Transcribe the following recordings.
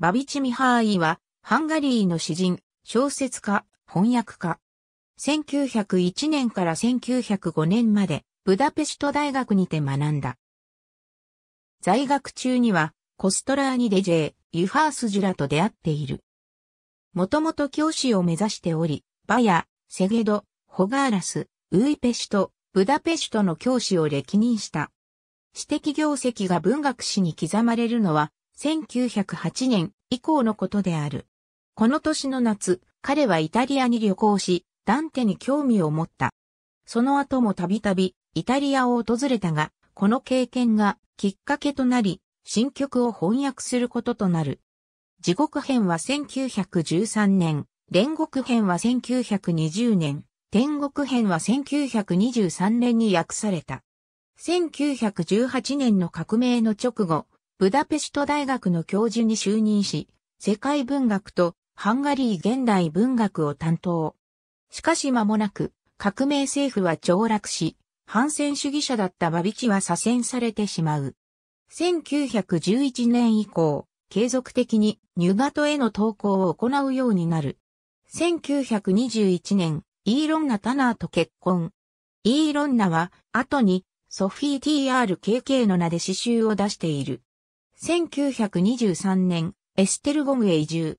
バビチ・ミハーイは、ハンガリーの詩人、小説家、翻訳家。1901年から1905年まで、ブダペスト大学にて学んだ。在学中には、コストラーニ・デジェー、ユファースジュラと出会っている。もともと教師を目指しており、バヤ、セゲド、ホガーラス、ウイペシト、ブダペシトの教師を歴任した。私的業績が文学史に刻まれるのは1908年以降のことである。この年の夏、彼はイタリアに旅行し、ダンテに興味を持った。その後もたびたびイタリアを訪れたが、この経験がきっかけとなり、新曲を翻訳することとなる。地獄編は1913年、煉獄編は1920年、天国編は1923年に訳された。1918年の革命の直後、ブダペスト大学の教授に就任し、世界文学とハンガリー現代文学を担当。しかし間もなく、革命政府は凋落し、反戦主義者だったバビチは左遷されてしまう。1911年以降、継続的にニュガトへの投稿を行うようになる。1921年、イーロンナ・タナーと結婚。イーロンナは、後に、ソフィー TRKK の名で詩集を出している。1923年、エステルゴムへ移住。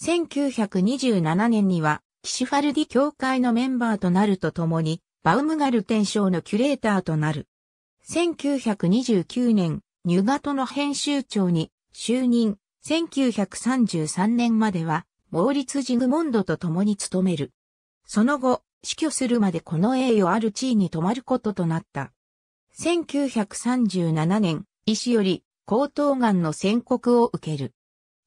1927年には、キシュファルディ協会のメンバーとなるとともに、バウムガルテン賞のキュレーターとなる。1929年、ニュガトの編集長に就任。1933年までは、モーリツ・ジグモンドと共に務める。その後、死去するまでこの栄誉ある地位に泊まることとなった。1937年、医師より高等岩の宣告を受ける。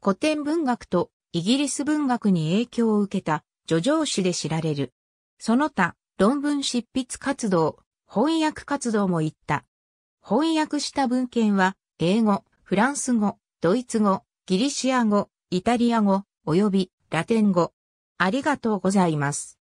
古典文学とイギリス文学に影響を受けた叙情詩で知られる。その他、論文執筆活動、翻訳活動も行った。翻訳した文献は、英語、フランス語、ドイツ語、ギリシア語、イタリア語、及びラテン語。ありがとうございます。